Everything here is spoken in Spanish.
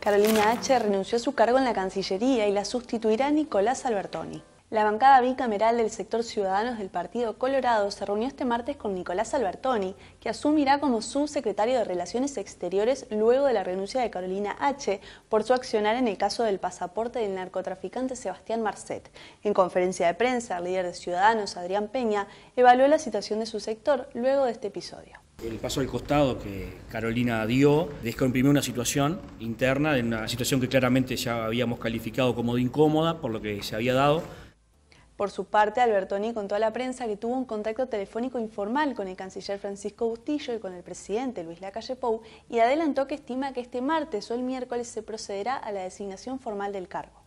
Carolina H. renunció a su cargo en la Cancillería y la sustituirá Nicolás Albertoni. La bancada bicameral del sector Ciudadanos del Partido Colorado se reunió este martes con Nicolás Albertoni, que asumirá como subsecretario de Relaciones Exteriores luego de la renuncia de Carolina H. por su accionar en el caso del pasaporte del narcotraficante Sebastián Marcet. En conferencia de prensa, el líder de Ciudadanos, Adrián Peña, evaluó la situación de su sector luego de este episodio. El paso al costado que Carolina dio descomprimió una situación interna, de una situación que claramente ya habíamos calificado como de incómoda por lo que se había dado. Por su parte, Albertoni contó a la prensa que tuvo un contacto telefónico informal con el canciller Francisco Bustillo y con el presidente Luis Lacalle Pou y adelantó que estima que este martes o el miércoles se procederá a la designación formal del cargo.